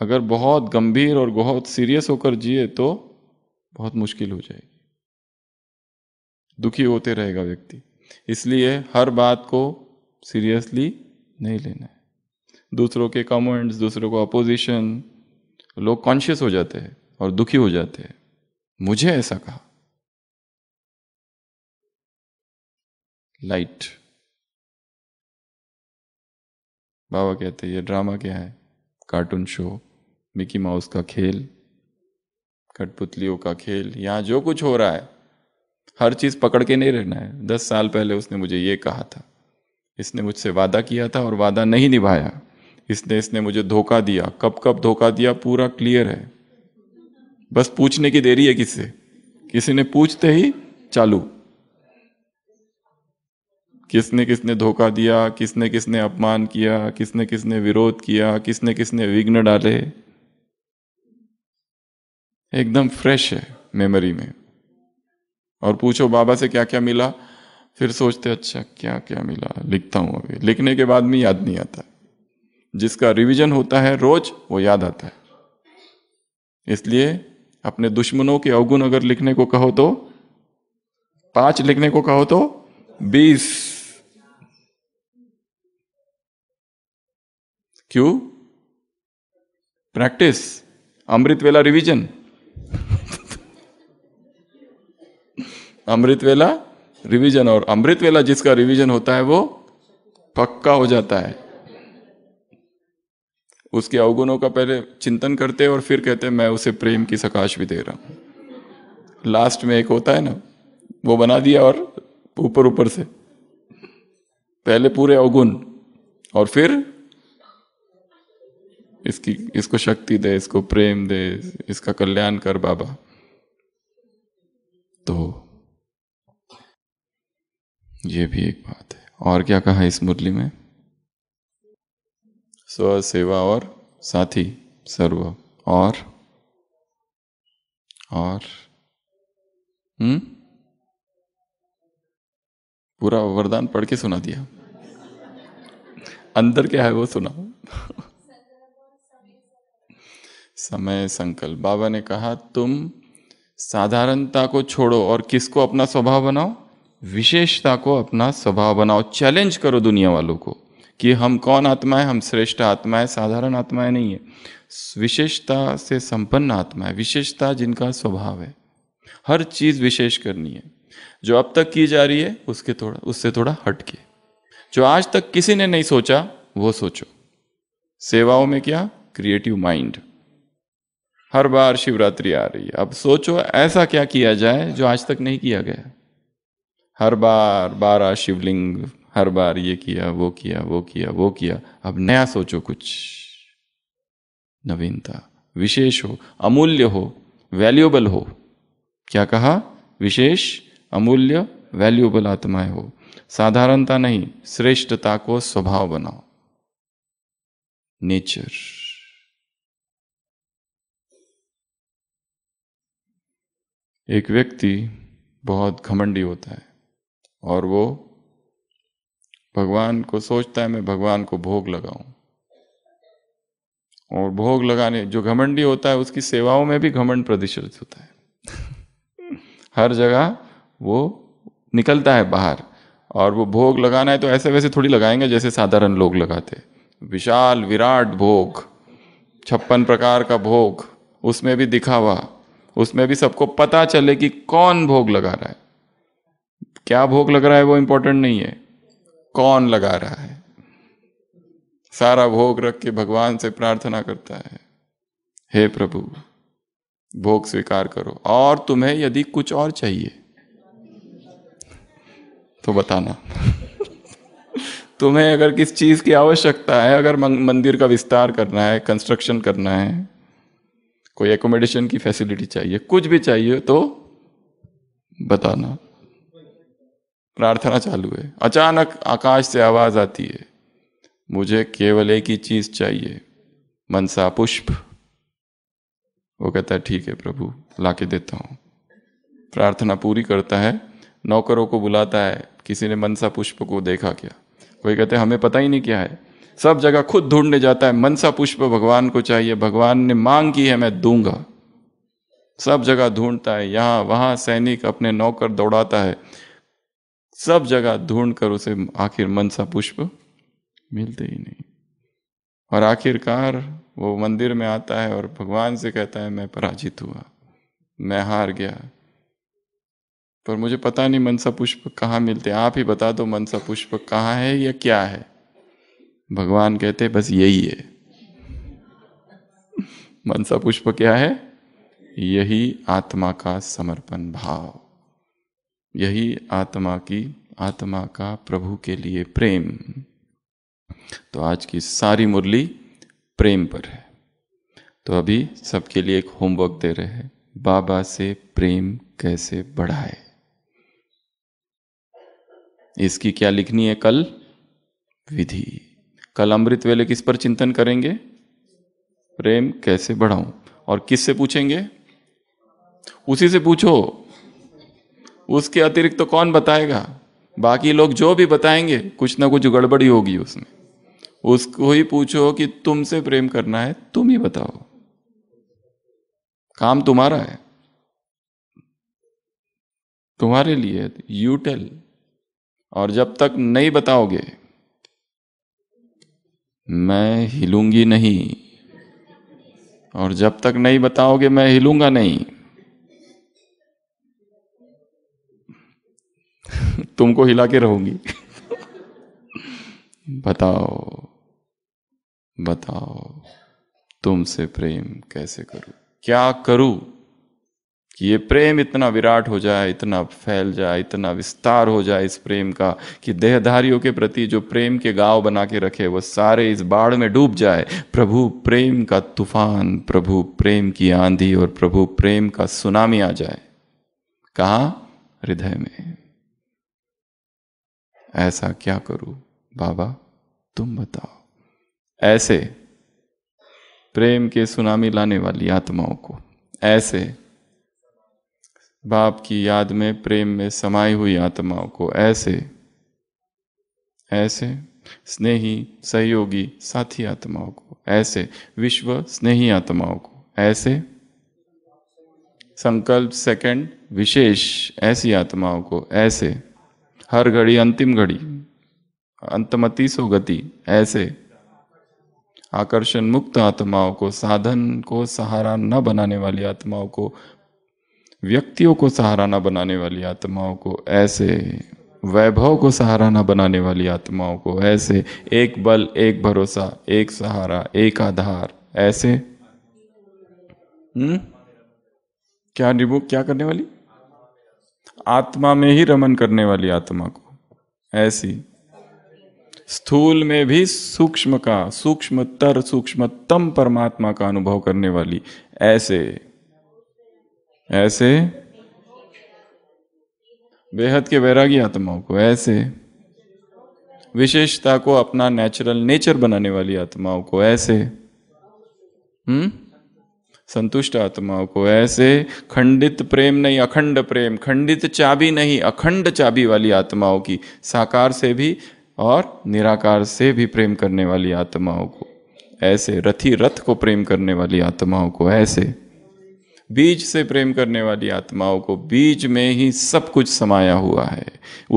अगर बहुत गंभीर और बहुत सीरियस होकर जिए तो बहुत मुश्किल हो जाएगी दुखी होते रहेगा व्यक्ति इसलिए हर बात को सीरियसली नहीं लेना है दूसरों के कमेंट्स दूसरों को अपोजिशन लोग कॉन्शियस हो जाते हैं और दुखी हो जाते हैं मुझे ऐसा कहा लाइट बाबा कहते हैं ये ड्रामा क्या है कार्टून शो मिकी माउस का खेल कठपुतलियों का खेल यहां जो कुछ हो रहा है हर चीज़ पकड़ के नहीं रहना है दस साल पहले उसने मुझे ये कहा था इसने मुझसे वादा किया था और वादा नहीं निभाया इसने इसने मुझे धोखा दिया कब कब धोखा दिया पूरा क्लियर है बस पूछने की देरी है किससे किसी ने पूछते ही चालू किसने किसने धोखा दिया किसने किसने अपमान किया किसने किसने विरोध किया किसने किसने विघ्न डाले एकदम फ्रेश है मेमोरी में और पूछो बाबा से क्या क्या मिला फिर सोचते अच्छा क्या क्या मिला लिखता हूँ अभी लिखने के बाद में याद नहीं आता जिसका रिवीजन होता है रोज वो याद आता है इसलिए अपने दुश्मनों के अवगुण अगर लिखने को कहो तो पांच लिखने को कहो तो बीस क्यों प्रैक्टिस अमृत वेला रिवीजन अमृत वेला रिविजन और अमृत वेला जिसका रिविजन होता है वो पक्का हो जाता है उसके अवगुणों का पहले चिंतन करते हैं और फिर कहते हैं मैं उसे प्रेम की सकाश भी दे रहा हूं लास्ट में एक होता है ना वो बना दिया और ऊपर ऊपर से पहले पूरे अवगुण और फिर इसकी इसको शक्ति दे इसको प्रेम दे इसका कल्याण कर बाबा तो ये भी एक बात है और क्या कहा इस मुरली में स्व सेवा और साथी सर्व और और हम्म पूरा वरदान पढ़ के सुना दिया अंदर क्या है वो सुनाओ समय संकल्प बाबा ने कहा तुम साधारणता को छोड़ो और किसको अपना स्वभाव बनाओ विशेषता को अपना स्वभाव बनाओ चैलेंज करो दुनिया वालों को कि हम कौन आत्मा है हम श्रेष्ठ आत्मा है साधारण आत्माएं नहीं है विशेषता से संपन्न आत्मा है विशेषता जिनका स्वभाव है हर चीज़ विशेष करनी है जो अब तक की जा रही है उसके थोड़ा उससे थोड़ा हटके जो आज तक किसी ने नहीं सोचा वो सोचो सेवाओं में क्या क्रिएटिव माइंड हर बार शिवरात्रि आ रही है अब सोचो ऐसा क्या किया जाए जो आज तक नहीं किया गया हर बार बारह शिवलिंग हर बार ये किया वो किया वो किया वो किया अब नया सोचो कुछ नवीनता विशेष हो अमूल्य हो वैल्यूएबल हो क्या कहा विशेष अमूल्य वैल्यूएबल आत्माएं हो साधारणता नहीं श्रेष्ठता को स्वभाव बनाओ नेचर एक व्यक्ति बहुत घमंडी होता है और वो भगवान को सोचता है मैं भगवान को भोग लगाऊं और भोग लगाने जो घमंडी होता है उसकी सेवाओं में भी घमंड प्रदर्शित होता है हर जगह वो निकलता है बाहर और वो भोग लगाना है तो ऐसे वैसे थोड़ी लगाएंगे जैसे साधारण लोग लगाते विशाल विराट भोग छप्पन प्रकार का भोग उसमें भी दिखावा उसमें भी सबको पता चले कि कौन भोग लगा रहा है क्या भोग लग रहा है वो इंपॉर्टेंट नहीं है कौन लगा रहा है सारा भोग रख के भगवान से प्रार्थना करता है हे प्रभु भोग स्वीकार करो और तुम्हें यदि कुछ और चाहिए तो बताना तुम्हें अगर किस चीज की आवश्यकता है अगर मंदिर का विस्तार करना है कंस्ट्रक्शन करना है कोई एकोमोडेशन की फैसिलिटी चाहिए कुछ भी चाहिए तो बताना प्रार्थना चालू है अचानक आकाश से आवाज आती है मुझे केवल एक ही चीज चाहिए मनसा पुष्प वो कहता है ठीक है प्रभु ला के देता हूँ प्रार्थना पूरी करता है नौकरों को बुलाता है किसी ने मनसा पुष्प को देखा क्या कोई कहते हैं हमें पता ही नहीं क्या है सब जगह खुद ढूंढने जाता है मनसा पुष्प भगवान को चाहिए भगवान ने मांग की है मैं दूंगा सब जगह ढूंढता है यहाँ वहाँ सैनिक अपने नौकर दौड़ाता है सब जगह ढूंढ कर उसे आखिर मनसा पुष्प मिलते ही नहीं और आखिरकार वो मंदिर में आता है और भगवान से कहता है मैं पराजित हुआ मैं हार गया पर मुझे पता नहीं मनसा पुष्प कहाँ मिलते आप ही बता दो मनसा पुष्प कहाँ है या क्या है भगवान कहते बस यही है मनसा पुष्प क्या है यही आत्मा का समर्पण भाव यही आत्मा की आत्मा का प्रभु के लिए प्रेम तो आज की सारी मुरली प्रेम पर है तो अभी सबके लिए एक होमवर्क दे रहे हैं बाबा से प्रेम कैसे बढ़ाए इसकी क्या लिखनी है कल विधि कल अमृत वेले किस पर चिंतन करेंगे प्रेम कैसे बढ़ाऊं और किससे पूछेंगे उसी से पूछो उसके अतिरिक्त तो कौन बताएगा बाकी लोग जो भी बताएंगे कुछ ना कुछ गड़बड़ी होगी उसमें उसको ही पूछो कि तुमसे प्रेम करना है तुम ही बताओ काम तुम्हारा है तुम्हारे लिए यू टेल और जब तक नहीं बताओगे मैं हिलूंगी नहीं और जब तक नहीं बताओगे मैं हिलूंगा नहीं तुमको हिला के रहूंगी बताओ बताओ तुमसे प्रेम कैसे करूं क्या करूं कि ये प्रेम इतना विराट हो जाए इतना फैल जाए इतना विस्तार हो जाए इस प्रेम का कि देहधारियों के प्रति जो प्रेम के गांव बना के रखे वह सारे इस बाढ़ में डूब जाए प्रभु प्रेम का तूफान प्रभु प्रेम की आंधी और प्रभु प्रेम का सुनामी आ जाए कहा हृदय में ऐसा क्या करूं बाबा तुम बताओ ऐसे प्रेम के सुनामी लाने वाली आत्माओं को ऐसे बाप की याद में प्रेम में समाई हुई आत्माओं को ऐसे ऐसे स्नेही सहयोगी साथी आत्माओं को ऐसे विश्व स्नेही आत्माओं को ऐसे संकल्प सेकंड विशेष ऐसी आत्माओं को ऐसे हर घड़ी अंतिम घड़ी अंतमति सो गति ऐसे आकर्षण मुक्त आत्माओं को साधन को सहारा न बनाने वाली आत्माओं को व्यक्तियों को सहारा न बनाने वाली आत्माओं को ऐसे वैभव को सहारा न बनाने वाली आत्माओं को ऐसे एक बल एक भरोसा एक सहारा एक आधार ऐसे हम्म क्या निबू क्या करने वाली आत्मा में ही रमन करने वाली आत्मा को ऐसी स्थूल में भी सूक्ष्म का सूक्ष्मतर सूक्ष्मतम परमात्मा का अनुभव करने वाली ऐसे ऐसे बेहद के वैरागी आत्माओं को ऐसे विशेषता को अपना नेचुरल नेचर बनाने वाली आत्माओं को ऐसे हम्म संतुष्ट आत्माओं को ऐसे खंडित प्रेम नहीं अखंड प्रेम खंडित चाबी नहीं अखंड चाबी वाली आत्माओं की साकार से भी और निराकार से भी प्रेम करने वाली आत्माओं को ऐसे रथी रथ को प्रेम करने वाली आत्माओं को ऐसे बीज से प्रेम करने वाली आत्माओं को बीज में ही सब कुछ समाया हुआ है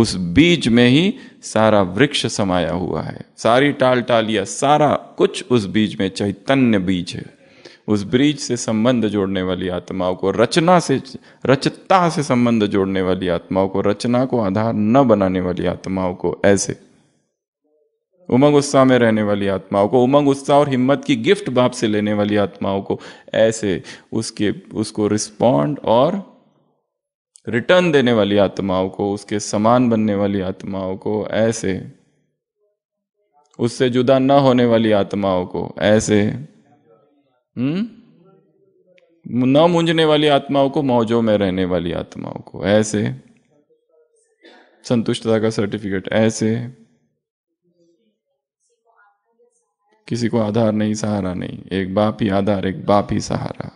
उस बीज में ही सारा वृक्ष समाया हुआ है सारी टाल टालिया सारा कुछ उस बीज में चैतन्य बीज है उस ब्रीज से संबंध जोड़ने वाली आत्माओं को रचना से रचता से संबंध जोड़ने वाली आत्माओं को रचना को आधार न बनाने वाली आत्माओं को ऐसे उमंग उत्साह में रहने वाली आत्माओं को उमंग उत्साह और हिम्मत की गिफ्ट बाप से लेने वाली आत्माओं को ऐसे उसके उसको रिस्पॉन्ड और रिटर्न देने वाली आत्माओं को उसके समान बनने वाली आत्माओं को ऐसे उससे जुदा न होने वाली आत्माओं को ऐसे हम्म न मुंझने वाली आत्माओं को मौजों में रहने वाली आत्माओं को ऐसे संतुष्टता का सर्टिफिकेट ऐसे किसी को आधार नहीं सहारा नहीं एक बाप ही आधार एक बाप ही सहारा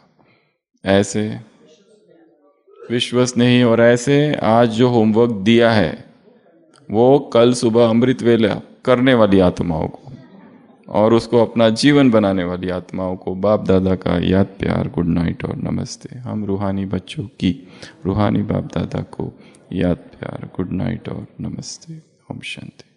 ऐसे विश्वस नहीं और ऐसे आज जो होमवर्क दिया है वो कल सुबह अमृत वेला करने वाली आत्माओं को और उसको अपना जीवन बनाने वाली आत्माओं को बाप दादा का याद प्यार गुड नाइट और नमस्ते हम रूहानी बच्चों की रूहानी बाप दादा को याद प्यार गुड नाइट और नमस्ते ओम शांति